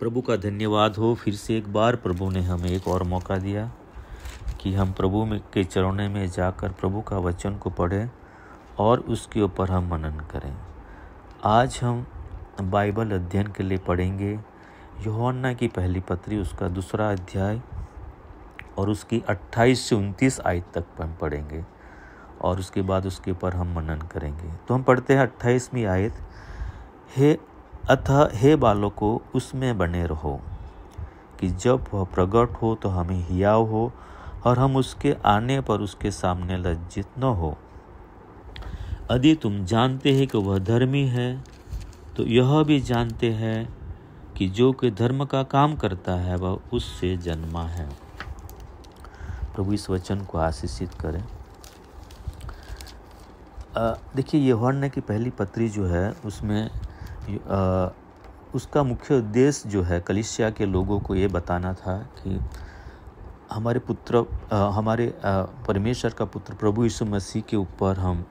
प्रभु का धन्यवाद हो फिर से एक बार प्रभु ने हमें एक और मौका दिया कि हम प्रभु में के चरणों में जाकर प्रभु का वचन को पढ़ें और उसके ऊपर हम मनन करें आज हम बाइबल अध्ययन के लिए पढ़ेंगे योहन्ना की पहली पत्री उसका दूसरा अध्याय और उसकी 28 से 29 आयत तक हम पढ़ेंगे और उसके बाद उसके ऊपर हम मनन करेंगे तो हम पढ़ते हैं अट्ठाईसवीं आयत हे अतः हे बालकों उसमें बने रहो कि जब वह प्रकट हो तो हमें हियाव हो और हम उसके आने पर उसके सामने लज्जित न हो यदि तुम जानते हैं कि वह धर्मी है तो यह भी जानते हैं कि जो कि धर्म का काम करता है वह उससे जन्मा है प्रभु इस वचन को आशीषित करें देखिए यह वर्ण की पहली पत्री जो है उसमें उसका मुख्य उद्देश्य जो है कलिशिया के लोगों को ये बताना था कि हमारे पुत्र हमारे परमेश्वर का पुत्र प्रभु यीशु मसीह के ऊपर हम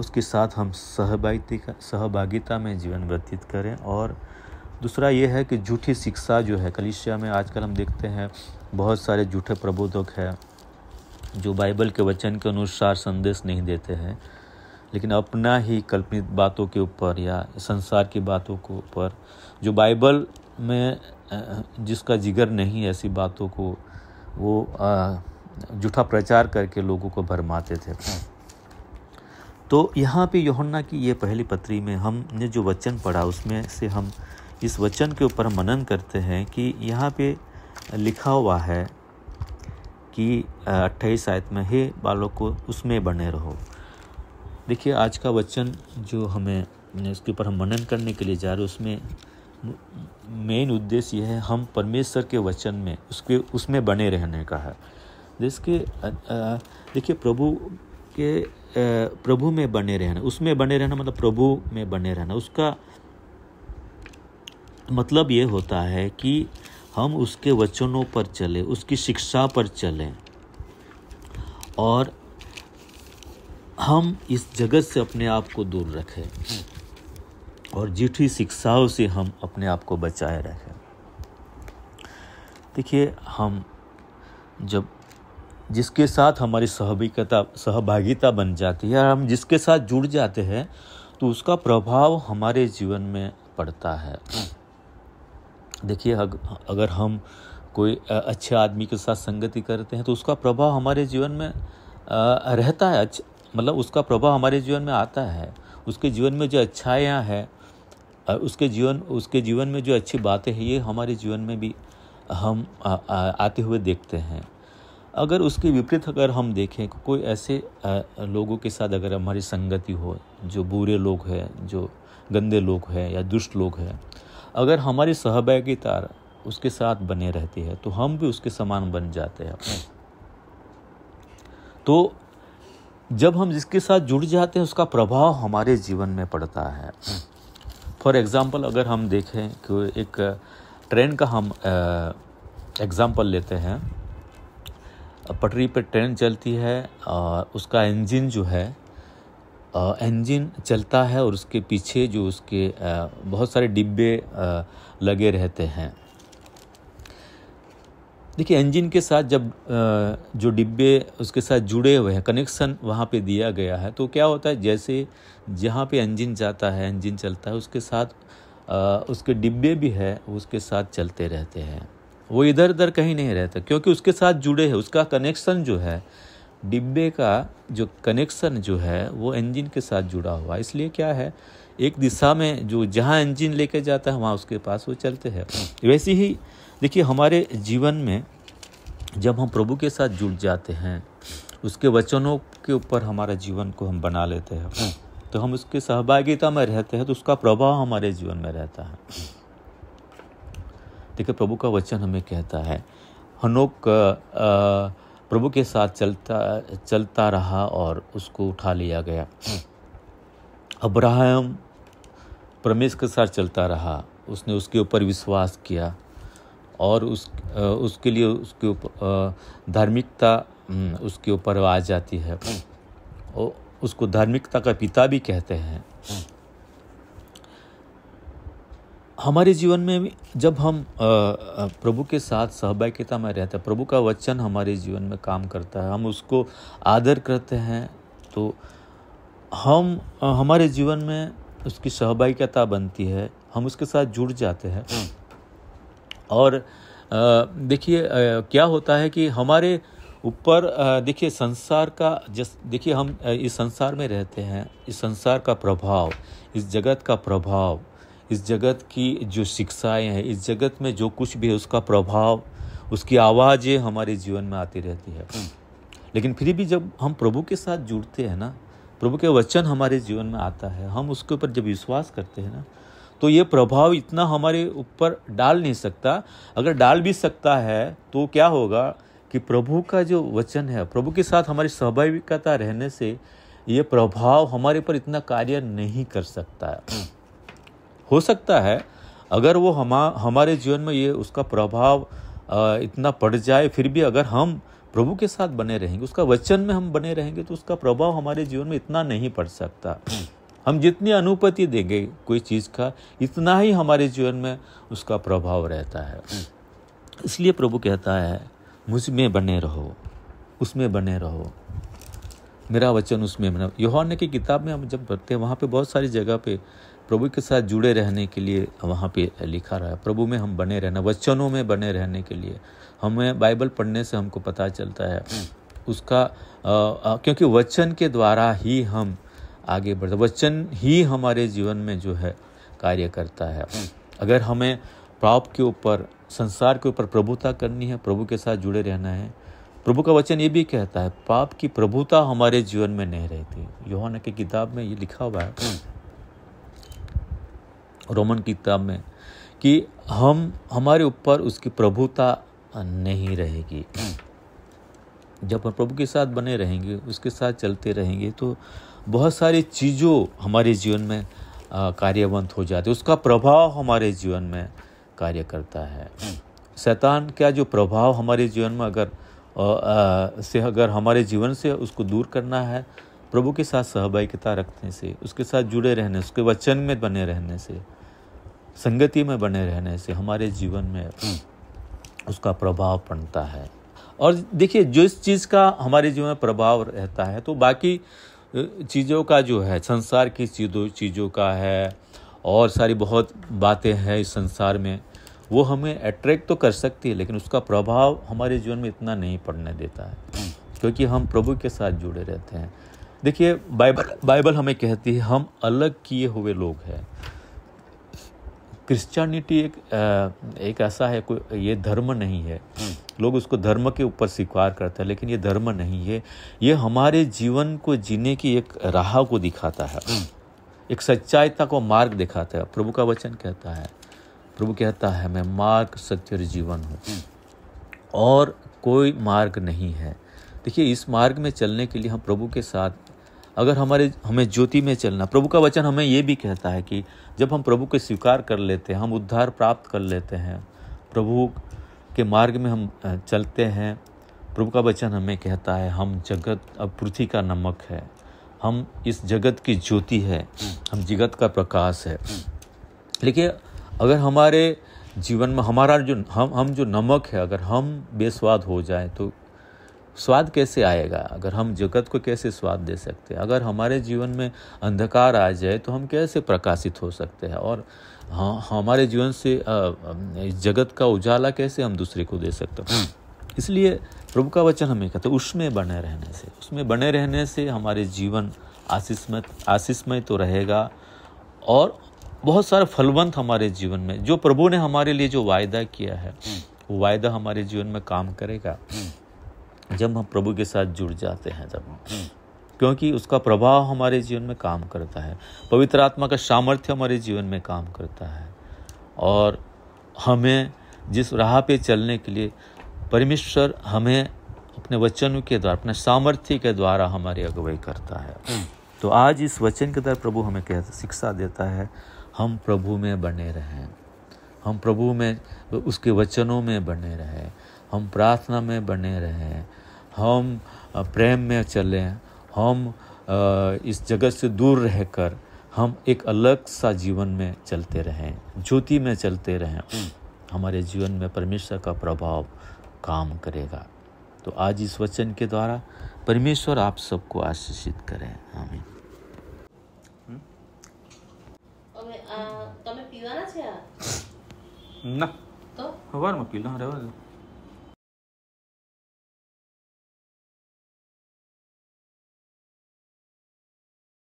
उसके साथ हम सहभागिता सहभागिता में जीवन व्यतीत करें और दूसरा ये है कि झूठी शिक्षा जो है कलिशिया में आजकल हम देखते हैं बहुत सारे झूठे प्रबोधक हैं जो बाइबल के वचन के अनुसार संदेश नहीं देते हैं लेकिन अपना ही कल्पित बातों के ऊपर या संसार की बातों के ऊपर जो बाइबल में जिसका जिगर नहीं ऐसी बातों को वो जूठा प्रचार करके लोगों को भरमाते थे तो यहाँ पे योहन्ना की ये पहली पत्री में हमने जो वचन पढ़ा उसमें से हम इस वचन के ऊपर मनन करते हैं कि यहाँ पे लिखा हुआ है कि अट्ठाईस आयत में हे बालों को उसमें बने रहो देखिए आज का वचन जो हमें उसके ऊपर हम मनन करने के लिए जा रहे हैं उसमें मेन उद्देश्य यह है हम परमेश्वर के वचन में उसके उसमें बने रहने का है जिसके देखिए प्रभु के प्रभु में बने रहना उसमें बने रहना मतलब प्रभु में बने रहना उसका मतलब ये होता है कि हम उसके वचनों पर चले उसकी शिक्षा पर चलें और हम इस जगत से अपने आप को दूर रखें और जिठी शिक्षाओं से हम अपने आप को बचाए रखें देखिए हम जब जिसके साथ हमारी सहभागिता सहभागिता बन जाती है और हम जिसके साथ जुड़ जाते हैं तो उसका प्रभाव हमारे जीवन में पड़ता है देखिए अगर हम कोई अच्छे आदमी के साथ संगति करते हैं तो उसका प्रभाव हमारे जीवन में रहता है मतलब उसका प्रभाव हमारे जीवन में आता है उसके जीवन में जो अच्छायाँ है और उसके जीवन उसके जीवन में जो अच्छी बातें हैं ये हमारे जीवन में भी हम आ, आ, आते हुए देखते हैं अगर उसके विपरीत अगर हम देखें कोई ऐसे आ, लोगों के साथ अगर हमारी संगति हो जो बुरे लोग हैं जो गंदे लोग हैं या दुष्ट लोग हैं अगर हमारी सहभागिता उसके साथ बने रहती है तो हम भी उसके समान बन जाते हैं तो जब हम जिसके साथ जुड़ जाते हैं उसका प्रभाव हमारे जीवन में पड़ता है फॉर एग्ज़ाम्पल अगर हम देखें कि एक ट्रेन का हम एग्ज़ाम्पल लेते हैं पटरी पर ट्रेन चलती है और उसका इंजन जो है इंजन चलता है और उसके पीछे जो उसके बहुत सारे डिब्बे लगे रहते हैं देखिए इंजन के साथ जब जो डिब्बे उसके साथ जुड़े हुए हैं कनेक्शन वहाँ पे दिया गया है तो क्या होता है जैसे जहाँ पे इंजन जाता है इंजन चलता है उसके साथ उसके डिब्बे भी है उसके साथ चलते रहते हैं वो इधर उधर कहीं नहीं रहता क्योंकि उसके साथ जुड़े हैं उसका कनेक्शन जो है डिब्बे का जो कनेक्शन जो है वो इंजन के साथ जुड़ा हुआ है इसलिए क्या है एक दिशा में जो जहाँ इंजन लेके जाता है वहाँ उसके पास वो चलते हैं वैसे ही देखिए हमारे जीवन में जब हम प्रभु के साथ जुड़ जाते हैं उसके वचनों के ऊपर हमारे जीवन को हम बना लेते हैं हम्म, तो हम उसके सहभागिता में रहते हैं तो उसका प्रभाव हमारे जीवन में रहता है देखिए प्रभु का वचन हमें कहता है हनोक प्रभु के साथ चलता चलता रहा और उसको उठा लिया गया अब्राहम परमेश के साथ चलता रहा उसने उसके ऊपर विश्वास किया और उस उसके लिए उसके ऊपर धार्मिकता उसके ऊपर आ जाती है उसको धार्मिकता का पिता भी कहते हैं हमारे जीवन में भी जब हम प्रभु के साथ सहभागिता में रहते हैं प्रभु का वचन हमारे जीवन में काम करता है हम उसको आदर करते हैं तो हम हमारे जीवन में उसकी सहभागिता बनती है हम उसके साथ जुड़ जाते हैं और देखिए क्या होता है कि हमारे ऊपर देखिए संसार का जस देखिए हम इस संसार में रहते हैं इस संसार का प्रभाव इस जगत का प्रभाव इस जगत की जो शिक्षाएं हैं इस जगत में जो कुछ भी है उसका प्रभाव उसकी आवाज़ें हमारे जीवन में आती रहती है हम्म। लेकिन फिर भी जब हम प्रभु के साथ जुड़ते हैं ना प्रभु के वचन हमारे जीवन में आता है हम उसके ऊपर जब विश्वास करते हैं ना तो ये प्रभाव इतना हमारे ऊपर डाल नहीं सकता अगर डाल भी सकता है तो क्या होगा कि प्रभु का जो वचन है प्रभु के साथ हमारी स्वाभाविकता रहने से ये प्रभाव हमारे ऊपर इतना कार्य नहीं कर सकता है हो सकता है अगर वो हम हमारे जीवन में ये उसका प्रभाव इतना पड़ जाए फिर भी अगर हम प्रभु के साथ बने रहेंगे उसका वचन में हम बने रहेंगे तो उसका प्रभाव हमारे जीवन में इतना नहीं पड़ सकता हम जितनी अनुपति देंगे कोई चीज़ का इतना ही हमारे जीवन में उसका प्रभाव रहता है इसलिए प्रभु कहता है मुझ में बने रहो उसमें बने रहो मेरा वचन उसमें बना योहान की किताब में हम जब पढ़ते हैं वहाँ पे बहुत सारी जगह पे प्रभु के साथ जुड़े रहने के लिए वहाँ पे लिखा रहा है प्रभु में हम बने रहना वचनों में बने रहने के लिए हमें बाइबल पढ़ने से हमको पता चलता है उसका आ, आ, क्योंकि वचन के द्वारा ही हम आगे बढ़ता वचन ही हमारे जीवन में जो है कार्य करता है अगर हमें पाप के ऊपर संसार के ऊपर प्रभुता करनी है प्रभु के साथ जुड़े रहना है प्रभु का वचन ये भी कहता है पाप की प्रभुता हमारे जीवन में नहीं रहती योहाना की किताब में ये लिखा हुआ है रोमन की किताब में कि हम हमारे ऊपर उसकी प्रभुता नहीं रहेगी जब हम प्रभु के साथ बने रहेंगे उसके साथ चलते रहेंगे तो बहुत सारी चीज़ों हमारे जीवन में कार्यवंत हो जाते उसका प्रभाव हमारे जीवन में कार्य करता है शैतान का जो प्रभाव हमारे जीवन में अगर आ, से अगर हमारे जीवन से उसको दूर करना है प्रभु के साथ सहभागिता रखने से उसके साथ जुड़े रहने उसके वचन में बने रहने से संगति में बने रहने से हमारे जीवन में उसका प्रभाव पड़ता है और देखिए जो इस चीज़ का हमारे जीवन में प्रभाव रहता है तो बाकी चीज़ों का जो है संसार की चीज़ों चीज़ों का है और सारी बहुत बातें हैं इस संसार में वो हमें अट्रैक्ट तो कर सकती है लेकिन उसका प्रभाव हमारे जीवन में इतना नहीं पड़ने देता है क्योंकि हम प्रभु के साथ जुड़े रहते हैं देखिए बाइबल बाइबल हमें कहती है हम अलग किए हुए लोग हैं क्रिश्चियनिटी एक एक ऐसा है कोई ये धर्म नहीं है हम्म। लोग उसको धर्म के ऊपर स्वीकार करते हैं लेकिन ये धर्म नहीं है ये हमारे जीवन को जीने की एक राह को दिखाता है हम्म। एक सच्चाईता को मार्ग दिखाता है प्रभु का वचन कहता है प्रभु कहता है मैं मार्ग सत्य और जीवन हूँ हम्म। और कोई मार्ग नहीं है देखिए इस मार्ग में चलने के लिए हम प्रभु के साथ अगर हमारे हमें ज्योति में चलना प्रभु का वचन हमें ये भी कहता है कि जब हम प्रभु को स्वीकार कर लेते हैं हम उद्धार प्राप्त कर लेते हैं प्रभु के मार्ग में हम चलते हैं प्रभु का वचन हमें कहता है हम जगत अब पृथ्वी का नमक है हम इस जगत की ज्योति है हम जगत का प्रकाश है देखिए अगर हमारे जीवन में हमारा जो हम हम जो नमक है अगर हम बेस्वाद हो जाए तो स्वाद कैसे आएगा अगर हम जगत को कैसे स्वाद दे सकते हैं अगर हमारे जीवन में अंधकार आ जाए तो हम कैसे प्रकाशित हो सकते हैं और हाँ हमारे जीवन से जगत का उजाला कैसे हम दूसरे को दे सकते हैं हम्म। इसलिए प्रभु का वचन हमें कहते हैं उसमें बने रहने से उसमें बने रहने से हमारे जीवन आशीषमय आशीषमय तो रहेगा और बहुत सारे फलवंत हमारे जीवन में जो प्रभु ने हमारे लिए जो वायदा किया है हम्म। वो वायदा हमारे जीवन में काम करेगा हम्म। जब हम प्रभु के साथ जुड़ जाते हैं तब क्योंकि उसका प्रभाव हमारे जीवन में काम करता है पवित्र आत्मा का सामर्थ्य हमारे जीवन में काम करता है और हमें जिस राह पे चलने के लिए परमेश्वर हमें अपने वचन के द्वारा अपने सामर्थ्य के द्वारा हमारी अगुवाई करता है तो आज इस वचन के द्वारा प्रभु हमें कह शिक्षा देता है हम प्रभु में बने रहें हम प्रभु में उसके वचनों में बने रहें हम प्रार्थना में बने रहें हम प्रेम में चलें हम इस जगत से दूर रहकर हम एक अलग सा जीवन में चलते रहें ज्योति में चलते रहें हमारे जीवन में परमेश्वर का प्रभाव काम करेगा तो आज इस वचन के द्वारा परमेश्वर आप सबको आशीषित करें तो मैं पीवाना चाहिए ना तो તો हाँ, में पीला લો રેવા